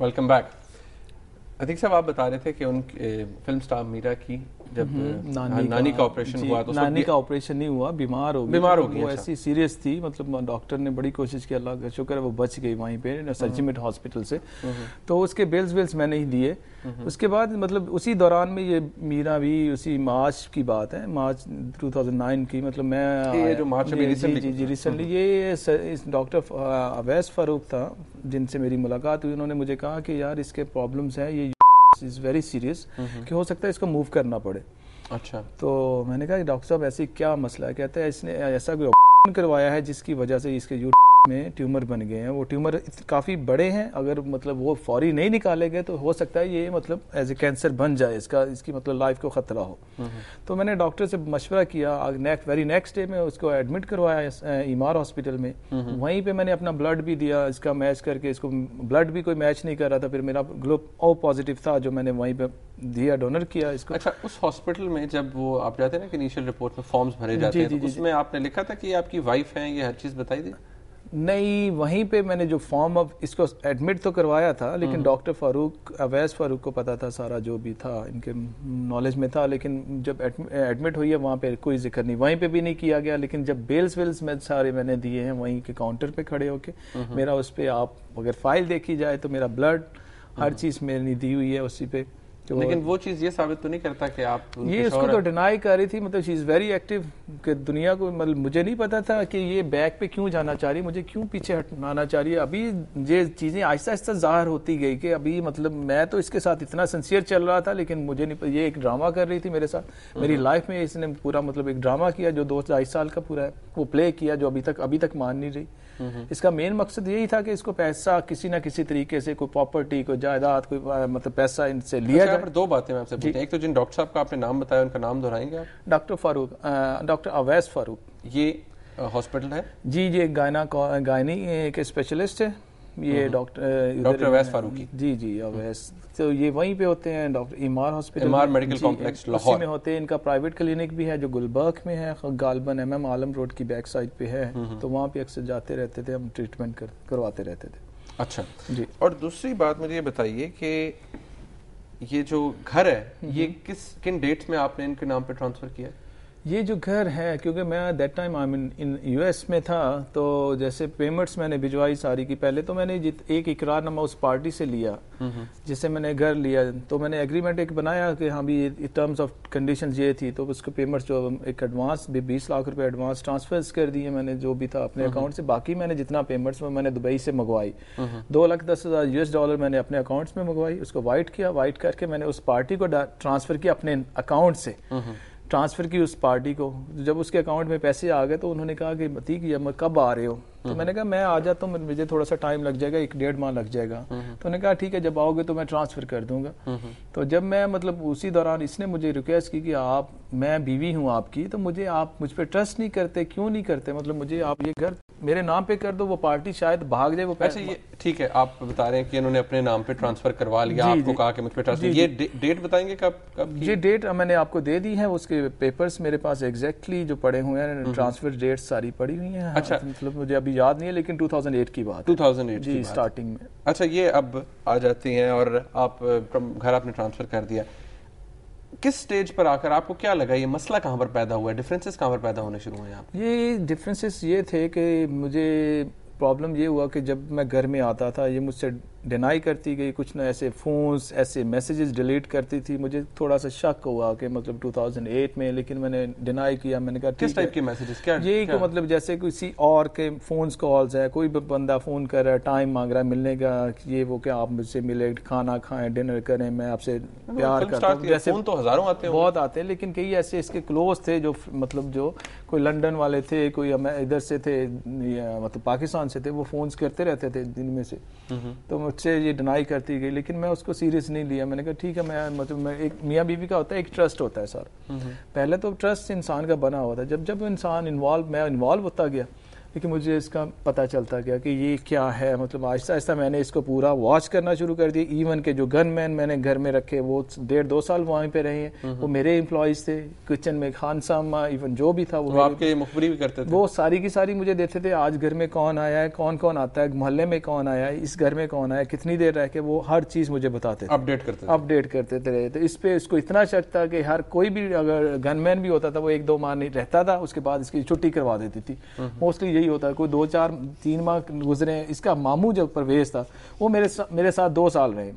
Welcome back अधिक साहब आप बता रहे थे कि उन फिल्म स्टार मीरा की जब हम्म, नानी, हाँ, नानी का ऑपरेशन हुआ तो नानी का ऑपरेशन नहीं हुआ बीमार हो बीमार हो गई वो अच्छा। ऐसी सीरियस थी मतलब डॉक्टर ने बड़ी कोशिश की अल्लाह का शुक्र है वो बच गई वहीं पे सचिमिट हम्म। हॉस्पिटल से हम्म। तो उसके बेल्स वेल्स मैंने ही दिए उसके बाद मतलब उसी दौरान में ये मीरा भी उसी मार्च की बात है मार्च 2009 की मतलब मैं ये जो मार्च में रिसेंटली जी जी रिसेंटली ये इस डॉक्टर अवैस फारूक था जिनसे मेरी मुलाकात हुई उन्होंने मुझे कहा कि यार इसके प्रॉब्लम्स हैं ये इज़ वेरी सीरियस कि हो सकता है इसको मूव करना पड़े अच्छा तो मैंने कहा डॉक्टर साहब ऐसे क्या मसला है कहते हैं इसने ऐसा कोई करवाया है जिसकी वजह से इसके यूट में ट्यूमर बन गए हैं वो ट्यूमर काफ़ी बड़े हैं अगर मतलब वो फौरी नहीं निकाले गए तो हो सकता है ये मतलब एज ए कैंसर बन जाए इसका इसकी मतलब लाइफ को ख़तरा हो हम्म। तो मैंने डॉक्टर से मशवरा किया नेक्स्ट वेरी नेक्स्ट डे में उसको एडमिट करवाया ईमार हॉस्पिटल में हम्म। वहीं पर मैंने अपना ब्लड भी दिया इसका मैच करके इसको ब्लड भी कोई मैच नहीं कर रहा था फिर मेरा ग्लोब ओ पॉजिटिव था जो मैंने वहीं पर दिया डोनर किया इसको अच्छा उस हॉस्पिटल में जब वो आप जाते हैं ना कि इनिशियल रिपोर्ट में फॉर्म्स भरे जाते हैं तो उसमें आपने लिखा था कि आपकी वाइफ है ये हर चीज़ बताई थी नहीं वहीं पे मैंने जो फॉर्म अब इसको एडमिट तो करवाया था लेकिन डॉक्टर हम्म। फारूक अवैस फारूक को पता था सारा जो भी था इनके नॉलेज में था लेकिन जब एडमिट हुई है वहाँ पे कोई जिक्र नहीं वहीं पे भी नहीं किया गया लेकिन जब बेल्स वेल्स में सारे मैंने दिए हैं वहीं के काउंटर पे खड़े होके हम्म। मेरा उस पर आप अगर फाइल देखी जाए तो मेरा ब्लड हर हम्म। चीज़ मेरी दी हुई है उसी पर लेकिन वो चीज़ ये साबित तो नहीं करता कि आप ये इसको तो डिनाई कर रही थी मतलब शी इज़ वेरी एक्टिव कि दुनिया को मतलब मुझे नहीं पता था कि ये बैक पे क्यों जाना चाह रही मुझे क्यों पीछे हटाना चाह रही है अभी ये चीज़ें आहिस्ता आहिस्ता ज़ाहिर होती गई कि अभी मतलब मैं तो इसके साथ इतना सिंसियर चल रहा था लेकिन मुझे नहीं ये एक ड्रामा कर रही थी मेरे साथ हम्म। मेरी लाइफ में इसने पूरा मतलब एक ड्रामा किया जो दो ढाई साल का पूरा है वो प्ले किया जो अभी तक अभी तक मान नहीं रही हम्म। इसका मेन मकसद यही था कि इसको पैसा किसी ना किसी तरीके से कोई प्रॉपर्टी कोई जायदाद कोई मतलब पैसा इनसे लिया जाए अच्छा, यहाँ पर दो बातें मैं आपसे पूछती एक तो जिन डॉक्टर साहब का आपने नाम बताया उनका नाम दोहराएंगे आप डॉक्टर फारूक डॉक्टर अवैस फारूक ये हॉस्पिटल है जी ये गायना गायनी एक स्पेशलिस्ट है ये हम्म। डॉक्टर डॉक्टर अवैस फारूकी जी जी अवैस तो ये वहीं पे होते हैं doctor Ammar hospital Ammar medical complex Lahore में होते हैं इनका प्राइवेट क्लिनिक भी है जो गुलबर्ग में है गालबन एमएम आलम रोड की बैक साइड पे है हम्म, हम्म। तो वहाँ पे अक्सर जाते रहते थे हम ट्रीटमेंट कर, करवाते रहते थे अच्छा जी और दूसरी बात मुझे ये बताइए कि ये जो घर है ये हम्म। किस किन डेट्स में आपने इनके नाम पे ट्रांसफर किया है ये जो घर है क्योंकि मैं that time I mean in US में था तो जैसे पेमेंट्स मैंने भिजवाई सारी की पहले तो मैंने एक इकरारनामा उस पार्टी से लिया जिससे मैंने घर लिया तो मैंने एग्रीमेंट एक बनाया कि हाँ भी टर्म्स ऑफ कंडीशन ये थी तो उसके पेमेंट्स जो एक एडवांस भी बीस लाख रुपए एडवांस ट्रांसफर्स कर दिए मैंने जो भी था अपने अकाउंट से बाकी मैंने जितना पेमेंट्स वो मैंने दुबई से मंगवाई दो लाख दस हज़ार यूएस डॉलर मैंने अपने अकाउंट्स में मंगवाई उसको वाइट किया वाइट करके मैंने उस पार्टी को ट्रांसफ़र किया अपने अकाउंट से ट्रांसफ़र की उस पार्टी को जब उसके अकाउंट में पैसे आ गए तो उन्होंने कहा कि मतीक ये कब आ रहे हो तो मैंने कहा मैं आ जाता तो हूँ मुझे थोड़ा सा टाइम लग जाएगा एक डेढ़ माह लग जाएगा हम्म हम्म। तो उन्होंने कहा ठीक है जब आओगे तो मैं ट्रांसफर कर दूंगा हम्म तो जब मैं मतलब उसी दौरान इसने मुझे रिक्वेस्ट की कि आप मैं बीवी हूँ आपकी तो मुझे आप मुझ पर ट्रस्ट नहीं करते क्यों नहीं करते मतलब मुझे आप ये घर मेरे नाम पे कर दो वो पार्टी शायद भाग जाए वो अच्छा ये ठीक है आप बता रहे हैं कि इन्होंने अपने नाम पे ट्रांसफर करवा लिया आपको कहा कि मुझ पे ट्रस्ट ये डेट बताएंगे कब कब ये डेट मैंने आपको दे दी है उसके पेपर्स मेरे पास एग्जैक्टली जो पड़े हुए हैं ट्रांसफर डेट सारी पड़ी हुई है अच्छा मतलब मुझे अभी अभी याद नहीं है लेकिन 2008 की बात 2008 जी स्टार्टिंग में अच्छा ये अब आ जाती हैं और आप घर आपने ट्रांसफ़र कर दिया किस स्टेज पर आकर आपको क्या लगा ये मसला कहाँ पर पैदा हुआ डिफरेंसेस कहाँ पर पैदा होने शुरू हुए आप ये डिफरेंसेस ये थे कि मुझे प्रॉब्लम ये हुआ कि जब मैं घर में आता था ये मुझसे डिनाई करती गई कुछ ना ऐसे फ़ोन्स ऐसे मैसेजेस डिलीट करती थी मुझे थोड़ा सा शक हुआ कि मतलब 2008 में लेकिन मैंने डिनाई किया मैंने कहा किस टाइप के मैसेजेस क्या यही को मतलब जैसे किसी और के फ़ोन्स कॉल्स है कोई भी बंदा फ़ोन कर रहा है टाइम मांग रहा है मिलने का ये वो क्या आप मुझसे मिले खाना खाएं डिनर करें मैं आपसे प्यार कर तो हज़ारों आते हैं बहुत आते हैं लेकिन कई ऐसे इसके क्लोज थे जो मतलब जो कोई लंडन वाले थे कोई इधर से थे मतलब पाकिस्तान से थे वो फ़ोन्स करते रहते थे दिन में से तो मुझसे ये डिनाई करती गई लेकिन मैं उसको सीरियस नहीं लिया मैंने कहा ठीक है मैं मतलब मैं एक मियाँ बीवी का होता है एक ट्रस्ट होता है सर हम्म, हम्म। पहले तो ट्रस्ट इंसान का बना हुआ था जब जब इंसान इन्वॉल्व मैं इन्वॉल्व होता गया लेकिन मुझे इसका पता चलता गया कि ये क्या है मतलब आहिस्ता आहिस्ता मैंने इसको पूरा वॉच करना शुरू कर दिया इवन के जो गन मैन मैंने घर में रखे वो डेढ़ दो साल वहाँ पे रहे हैं वो मेरे एम्प्लॉयज थे किचन में खान सामा इवन जो भी था वो, तो आपके मुखबरी भी करते थे वो सारी की सारी मुझे देते थे आज घर में कौन आया है कौन कौन आता है मोहल्ले में कौन आया है इस घर में कौन आया कितनी देर रह के वो हर चीज़ मुझे बताते थे अपडेट करते अपडेट करते रहे थे तो इस पर इसको इतना शक था कि हर कोई भी अगर गनमैन भी होता था वो एक दो माह नहीं रहता था उसके बाद इसकी छुट्टी करवा देती थी मोस्टली यही होता कोई दो चार तीन माह गुजरे इसका मामू जब प्रवेश था वो मेरे सा, मेरे साथ दो साल रहे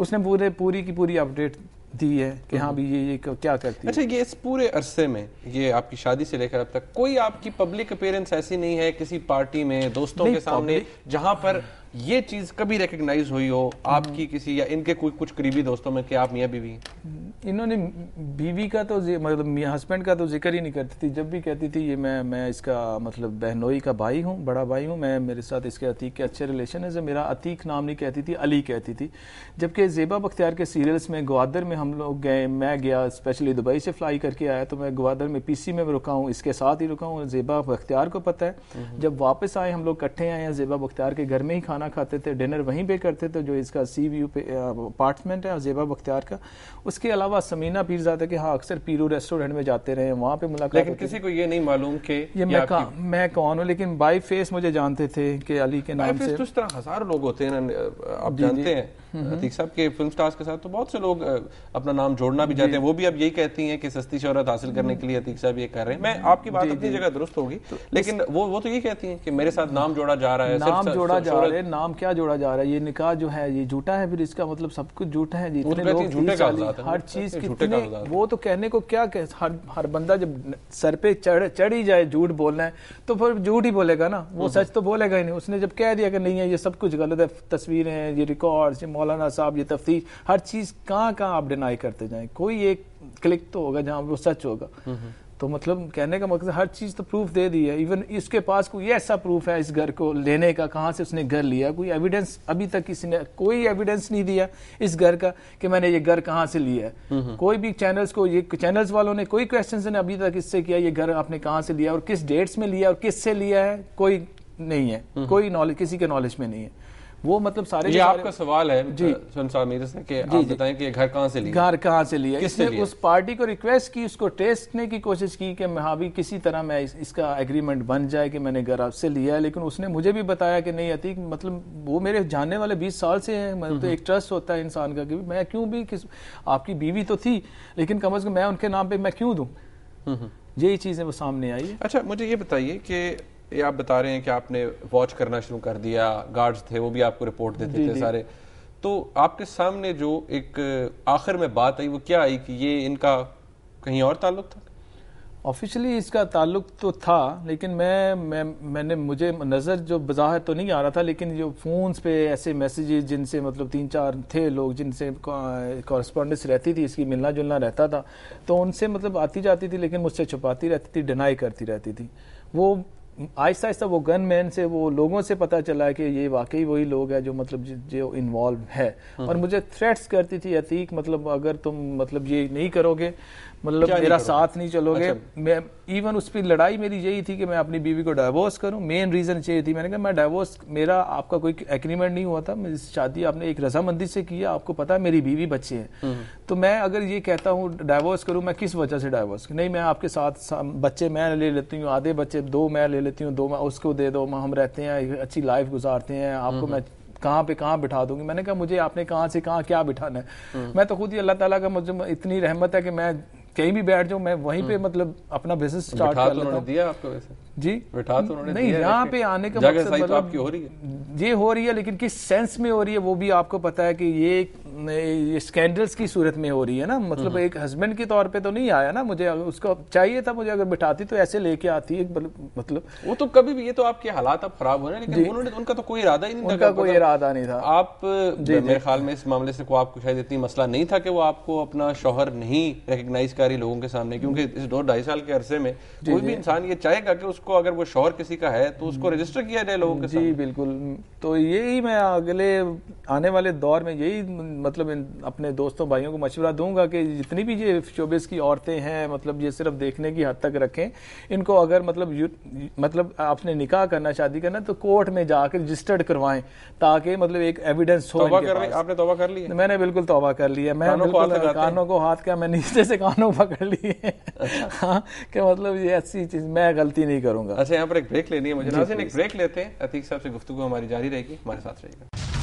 उसने पूरे पूरी की पूरी अपडेट दी है कि हाँ हम्म। भी ये ये क्या करती अच्छा है। ये इस पूरे अरसे में ये आपकी शादी से लेकर अब तक कोई आपकी पब्लिक अपेयरेंस ऐसी नहीं है किसी पार्टी में दोस्तों के सामने जहाँ पर हाँ। ये चीज कभी रिकग्नाइज हुई हो आपकी हम्म। किसी या इनके कोई कुछ करीबी दोस्तों में कि आप मियाँ बीवी हम्म, इन्होंने बीवी का तो मतलब मियाँ हस्बैंड का तो जिक्र ही नहीं करती थी जब भी कहती थी ये मैं मैं इसका मतलब बहनोई का भाई हूँ बड़ा भाई हूँ मैं मेरे साथ इसके अतीक के अच्छे रिलेशन है मेरा अतीक नाम नहीं कहती थी अली कहती थी जबकि जेबा बख्तियार के सीरियल्स में ग्वादर में हम लोग गए मैं गया स्पेशली दुबई से फ्लाई करके आया तो मैं ग्वादर में पीसी में रुका हूँ इसके साथ ही रुका हूँ जेबा बख्तियार को पता है हम्म। जब वापस आए हम लोग इकट्ठे आए हैं जेबा बख्तियार के घर में ही खाना खाना खाते थे डिनर वहीं पे करते थे जो इसका सी व्यू पे अपार्टमेंट है जेबा बख्तियार का उसके अलावा समीना पीरजादा के हाँ अक्सर पीरू रेस्टोरेंट में जाते रहे वहाँ पे मुलाकात लेकिन किसी को ये नहीं मालूम कि ये मैं कहा मैं कौन हूँ लेकिन बाई फेस मुझे जानते थे कि अली के नाम से तो हजार लोग होते हैं आप जानते हैं अतीक साहब के फिल्म स्टार्स के साथ तो बहुत से लोग अपना नाम जोड़ना भी चाहते हैं वो भी अब यही कहती हैं कि सस्ती शहरत हासिल करने हम्म। के लिए अतीक साहब ये कर रहे हैं मैं आपकी बात अपनी जगह दुरुस्त होगी तो लेकिन वो वो तो ये कहती हैं कि मेरे साथ नाम जोड़ा जा रहा है नाम जोड़ा जा रहा है नाम क्या जोड़ा जा रहा है ये निकाह जो है ये झूठा है फिर इसका मतलब सब कुछ झूठा है हर चीज कितने वो तो कहने को क्या हर हर बंदा जब सर पे चढ़ चढ़ ही जाए झूठ बोलना है तो फिर झूठ ही बोलेगा ना वो सच तो बोलेगा ही नहीं उसने जब कह दिया कि नहीं है ये सब कुछ गलत है तस्वीरें ये रिकॉर्ड्स ये मौलाना साहब ये तफ्तीश हर चीज़ कहाँ कहाँ आप डिनाई करते जाएं कोई एक क्लिक तो होगा जहाँ वो सच होगा तो मतलब कहने का मकसद हर चीज़ तो प्रूफ दे दी है इवन इसके पास कोई ऐसा प्रूफ है इस घर को लेने का कहाँ से उसने घर लिया कोई एविडेंस अभी तक किसी ने कोई एविडेंस नहीं दिया इस घर का कि मैंने ये घर कहाँ से लिया है कोई भी चैनल्स को ये चैनल्स वालों ने कोई क्वेश्चन ने अभी तक इससे किया ये घर आपने कहाँ से लिया और किस डेट्स में लिया और किस से लिया है कोई नहीं है कोई नॉलेज किसी के नॉलेज में नहीं है वो मतलब सारे ये आपका सवाल है जी मीर से कि आप बताएं कि घर कहाँ से लिया घर कहाँ से लिया किसने उस पार्टी को रिक्वेस्ट की उसको टेस्टने की कोशिश की कि मैं हाँ, भी किसी तरह मैं इसका एग्रीमेंट बन जाए कि मैंने घर आपसे लिया है लेकिन उसने मुझे भी बताया कि नहीं अतीक मतलब वो मेरे जानने वाले बीस साल से है मतलब तो एक ट्रस्ट होता है इंसान का कि मैं क्यों भी किस आपकी बीवी तो थी लेकिन कम अज कम मैं उनके नाम पर मैं क्यों दूँ हम्म, यही चीज़ें वो सामने आई अच्छा मुझे ये बताइए कि ये आप बता रहे हैं कि आपने वॉच करना शुरू कर दिया गार्ड्स थे वो भी आपको रिपोर्ट देते थे, सारे तो आपके सामने जो एक आखिर में बात आई वो क्या आई कि ये इनका कहीं और ताल्लुक था ऑफिशियली इसका ताल्लुक तो था लेकिन मैं मैं मैंने मुझे नज़र जो बज़ाहिर तो नहीं आ रहा था लेकिन जो फ़ोन्स पे ऐसे मैसेजेस जिनसे मतलब तीन चार थे लोग जिनसे कॉरस्पॉन्डेंस रहती थी इसकी मिलना जुलना रहता था तो उनसे मतलब आती जाती थी लेकिन मुझसे छुपाती रहती थी डिनाई करती रहती थी वो आहिस्ता आहिस्ता वो गन मैन से वो लोगों से पता चला कि ये वाकई वही लोग है जो मतलब जो इन्वॉल्व है हाँ। और मुझे थ्रेट्स करती थी अतीक मतलब अगर तुम मतलब ये नहीं करोगे मतलब मेरा साथ नहीं चलोगे अच्छा। मैं इवन उस पर लड़ाई मेरी यही थी कि मैं अपनी बीवी को डाइवोर्स करूं मेन रीज़न चाहिए थी मैंने कहा मैं डाइवोर्स मेरा आपका कोई एग्रीमेंट नहीं हुआ था शादी आपने एक रजामंदी से किया आपको पता है मेरी बीवी बच्चे हैं हम्म। तो मैं अगर ये कहता हूँ डाइवोर्स करूँ मैं किस वजह से डाइवोर्स नहीं मैं आपके साथ बच्चे मैं ले लेती हूँ आधे बच्चे दो मैं ले लेती हूँ दो मैं उसको दे दो हम रहते हैं अच्छी लाइफ गुजारते हैं आपको हम्म। मैं कहाँ पे कहाँ बिठा दूंगी मैंने कहा मुझे आपने कहाँ से कहाँ क्या बिठाना है हम्म। मैं तो खुद ही अल्लाह ताला का मुझे इतनी रहमत है कि मैं कहीं भी बैठ जाओ मैं वहीं पे हम्म। मतलब अपना बिजनेस स्टार्ट कर तो लेता हूं दिया आपको वैसे जी बिठा तो उन्होंने नहीं यहाँ पे आने का मकसद तो मतलब आपकी हो रही है ये हो रही है लेकिन किस सेंस में हो रही है वो भी आपको पता है कि ये स्कैंडल्स की सूरत में हो रही है ना मतलब एक हस्बैंड के तौर पे तो नहीं आया ना मुझे उसको चाहिए था मुझे अगर बिठाती तो ऐसे लेके आती एक मतलब वो तो कभी भी ये तो आपके हालात अब खराब हो रहे हैं लेकिन उन्होंने उनका तो कोई इरादा ही नहीं उनका कोई तो। इरादा नहीं था आप मेरे ख्याल में इस मामले से को आपको शायद इतनी मसला नहीं था कि वो आपको अपना शोहर नहीं रिकग्नाइज कर रही लोगों के सामने क्योंकि हम्म। इस दो ढाई साल के अरसे में कोई भी इंसान ये चाहेगा कि उसको अगर वो शोहर किसी का है तो उसको रजिस्टर हम्म। किया जाए लोगों के जी बिल्कुल तो यही मैं अगले आने वाले दौर में यही मतलब इन अपने दोस्तों भाइयों को मशवरा दूंगा कि जितनी भी ये शोबेस की औरतें हैं मतलब ये सिर्फ देखने की हद तक रखें इनको अगर मतलब यु, मतलब आपने निकाह करना शादी करना तो कोर्ट में जाकर रजिस्टर्ड करवाएं ताकि मतलब एक एविडेंस हो आपने तोबा कर ली मैंने बिल्कुल तोबा कर लिया मैं कानों को हाथ क्या मैंने नीचे से कानों पकड़ लिए अच्छा। हाँ, कि मतलब ये ऐसी चीज मैं गलती नहीं करूंगा अच्छा यहाँ पर एक ब्रेक लेनी है मुझे ब्रेक लेते हैं अतीक साहब से गुफ्तु हमारी जारी रहेगी हमारे साथ रहेगा